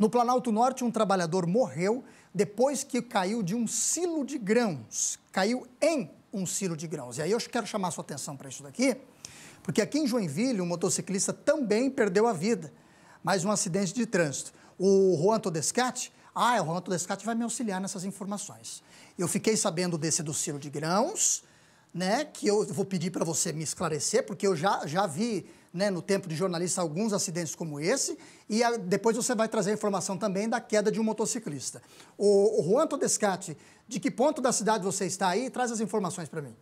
No Planalto Norte, um trabalhador morreu depois que caiu de um silo de grãos. Caiu em um silo de grãos. E aí eu quero chamar a sua atenção para isso daqui, porque aqui em Joinville, um motociclista também perdeu a vida. Mais um acidente de trânsito. O Juan Todescate. ah, o Juan Todescate vai me auxiliar nessas informações. Eu fiquei sabendo desse do silo de grãos, né, que eu vou pedir para você me esclarecer, porque eu já, já vi né, no tempo de jornalista, alguns acidentes como esse, e a, depois você vai trazer informação também da queda de um motociclista. O, o Juan Todescate, de que ponto da cidade você está aí? Traz as informações para mim.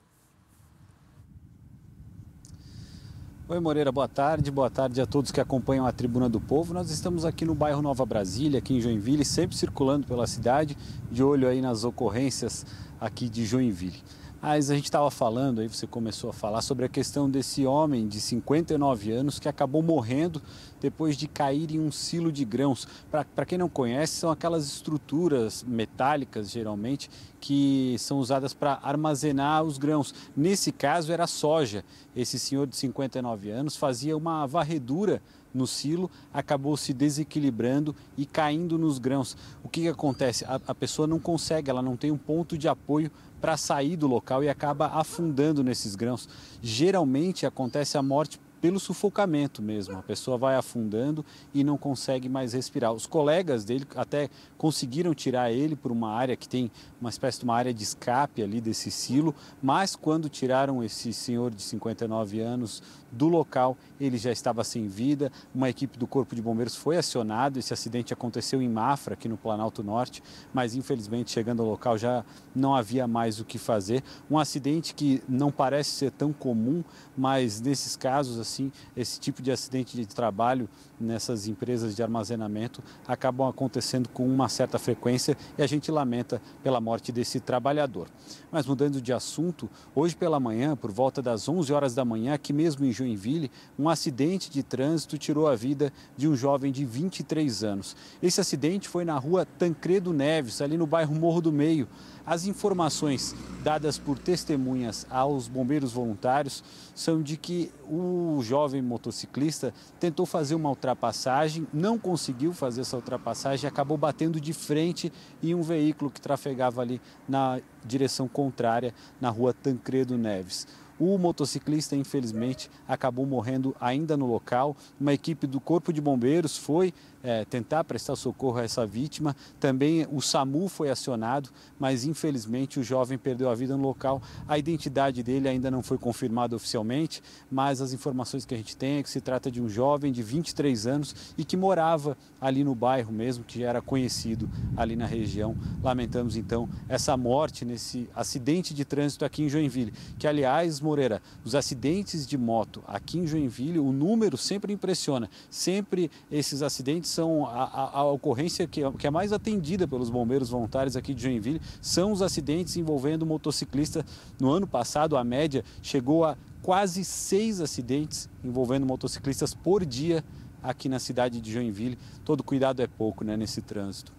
Oi Moreira, boa tarde, boa tarde a todos que acompanham a Tribuna do Povo. Nós estamos aqui no bairro Nova Brasília, aqui em Joinville, sempre circulando pela cidade, de olho aí nas ocorrências aqui de Joinville. Mas a gente estava falando, aí você começou a falar sobre a questão desse homem de 59 anos que acabou morrendo depois de cair em um silo de grãos. Para quem não conhece, são aquelas estruturas metálicas, geralmente, que são usadas para armazenar os grãos. Nesse caso, era soja. Esse senhor de 59 anos fazia uma varredura no silo, acabou se desequilibrando e caindo nos grãos. O que, que acontece? A, a pessoa não consegue, ela não tem um ponto de apoio para sair do local e acaba afundando nesses grãos. Geralmente acontece a morte pelo sufocamento mesmo. A pessoa vai afundando e não consegue mais respirar. Os colegas dele até conseguiram tirar ele por uma área que tem uma espécie de uma área de escape ali desse silo, mas quando tiraram esse senhor de 59 anos do local, ele já estava sem vida. Uma equipe do Corpo de Bombeiros foi acionada. Esse acidente aconteceu em Mafra, aqui no Planalto Norte, mas infelizmente chegando ao local já não havia mais o que fazer. Um acidente que não parece ser tão comum, mas nesses casos assim, esse tipo de acidente de trabalho nessas empresas de armazenamento acabam acontecendo com uma certa frequência e a gente lamenta pela morte desse trabalhador. Mas mudando de assunto, hoje pela manhã, por volta das 11 horas da manhã, aqui mesmo em Joinville, um acidente de trânsito tirou a vida de um jovem de 23 anos. Esse acidente foi na rua Tancredo Neves, ali no bairro Morro do Meio. As informações dadas por testemunhas aos bombeiros voluntários são de que o o jovem motociclista tentou fazer uma ultrapassagem, não conseguiu fazer essa ultrapassagem, acabou batendo de frente em um veículo que trafegava ali na direção contrária, na rua Tancredo Neves. O motociclista, infelizmente, acabou morrendo ainda no local. Uma equipe do Corpo de Bombeiros foi é, tentar prestar socorro a essa vítima. Também o SAMU foi acionado, mas infelizmente o jovem perdeu a vida no local. A identidade dele ainda não foi confirmada oficialmente, mas as informações que a gente tem é que se trata de um jovem de 23 anos e que morava ali no bairro mesmo, que era conhecido ali na região. Lamentamos então essa morte nesse acidente de trânsito aqui em Joinville, que aliás Moreira, os acidentes de moto aqui em Joinville, o número sempre impressiona. Sempre esses acidentes são a, a, a ocorrência que é, que é mais atendida pelos bombeiros voluntários aqui de Joinville, são os acidentes envolvendo motociclista. No ano passado, a média chegou a quase seis acidentes envolvendo motociclistas por dia aqui na cidade de Joinville. Todo cuidado é pouco né, nesse trânsito.